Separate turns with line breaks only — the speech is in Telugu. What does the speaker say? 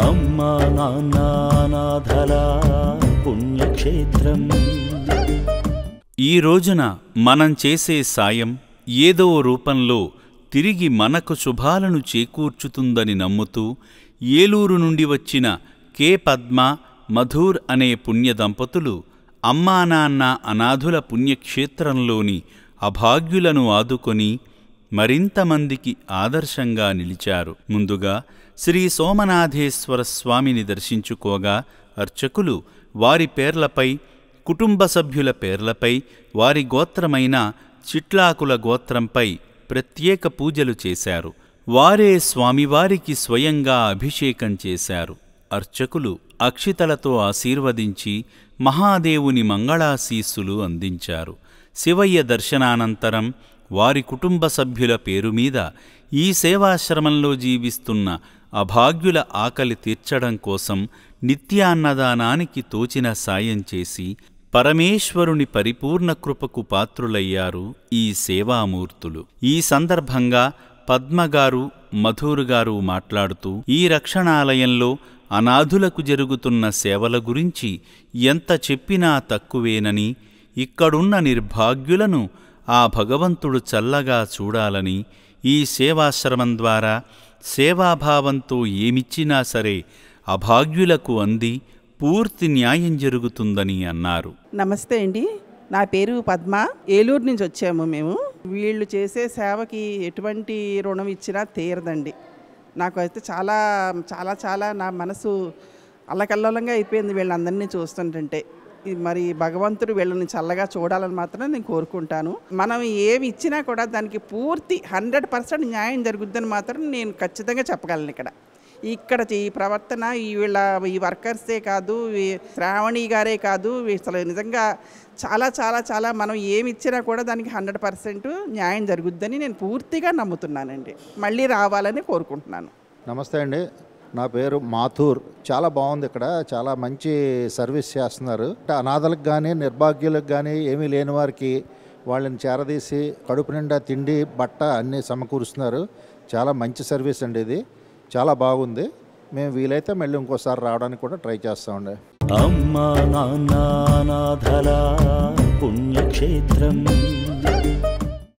అమ్మ నాన్ననాథల పుణ్యక్షేత్రం ఈ రోజున మనం చేసే సాయం ఏదో రూపంలో తిరిగి మనకు శుభాలను చేకూర్చుతుందని నమ్ముతూ ఏలూరు నుండి వచ్చిన కె పద్మ మధూర్ అనే పుణ్య దంపతులు అమ్మానాన్న అనాథుల పుణ్యక్షేత్రంలోని అభాగ్యులను ఆదుకొని మరింతమందికి ఆదర్శంగా నిలిచారు ముందుగా శ్రీ సోమనాథేశ్వర స్వామిని దర్శించుకోగా అర్చకులు వారి పేర్లపై కుటుంబ సభ్యుల పేర్లపై వారి గోత్రమైన చిట్లాకుల గోత్రంపై ప్రత్యేక పూజలు చేశారు వారే స్వామివారికి స్వయంగా అభిషేకం చేశారు అర్చకులు అక్షితలతో ఆశీర్వదించి మహాదేవుని మంగళాశీస్సులు అందించారు శివయ్య దర్శనానంతరం వారి కుటుంబ సభ్యుల పేరు మీద ఈ సేవాశ్రమంలో జీవిస్తున్న అభాగ్యుల ఆకలి తీర్చడం కోసం నిత్యాన్నదానానికి తోచిన సాయం చేసి పరమేశ్వరుని పరిపూర్ణ కృపకు పాత్రులయ్యారు ఈ సేవామూర్తులు ఈ సందర్భంగా పద్మగారు మధూరుగారు మాట్లాడుతూ ఈ రక్షణాలయంలో అనాథులకు జరుగుతున్న సేవల గురించి ఎంత చెప్పినా తక్కువేనని ఇక్కడున్న నిర్భాగ్యులను ఆ భగవంతుడు చల్లగా చూడాలని ఈ సేవాశ్రమం ద్వారా సేవాభావంతో ఏమిచ్చినా సరే అభాగ్యులకు అంది పూర్తి న్యాయం జరుగుతుందని అన్నారు
నమస్తే అండి నా పేరు పద్మ ఏలూరు నుంచి వచ్చాము మేము వీళ్ళు చేసే సేవకి ఎటువంటి రుణం ఇచ్చినా తీరదండి నాకు అయితే చాలా చాలా చాలా నా మనసు అల్లకల్లోలంగా అయిపోయింది వీళ్ళందరినీ చూస్తుంటే మరి భగవంతుడు వీళ్ళని చల్లగా చూడాలని మాత్రం నేను కోరుకుంటాను మనం ఏమి ఇచ్చినా కూడా దానికి పూర్తి హండ్రెడ్ పర్సెంట్ న్యాయం జరుగుద్దని మాత్రం నేను ఖచ్చితంగా చెప్పగలను ఇక్కడ ఇక్కడ ఈ ప్రవర్తన ఈ వీళ్ళ ఈ వర్కర్సే కాదు శ్రావణి గారే కాదు అసలు నిజంగా చాలా చాలా చాలా మనం ఏమి ఇచ్చినా కూడా దానికి హండ్రెడ్ పర్సెంట్ న్యాయం జరుగుద్దని నేను పూర్తిగా నమ్ముతున్నానండి మళ్ళీ రావాలని కోరుకుంటున్నాను
నమస్తే అండి నా పేరు మాథూర్ చాలా బాగుంది ఇక్కడ చాలా మంచి సర్వీస్ చేస్తున్నారు అనాథలకు కానీ నిర్భాగ్యులకు కానీ ఏమీ లేని వారికి వాళ్ళని చేరదీసి కడుపు నిండా తిండి బట్ట అన్నీ సమకూరుస్తున్నారు చాలా మంచి సర్వీస్ అండి ఇది చాలా బాగుంది మేము వీలైతే మళ్ళీ ఇంకోసారి రావడానికి కూడా ట్రై చేస్తామండి
అమ్మా నాన్న
పుణ్యక్షేత్రం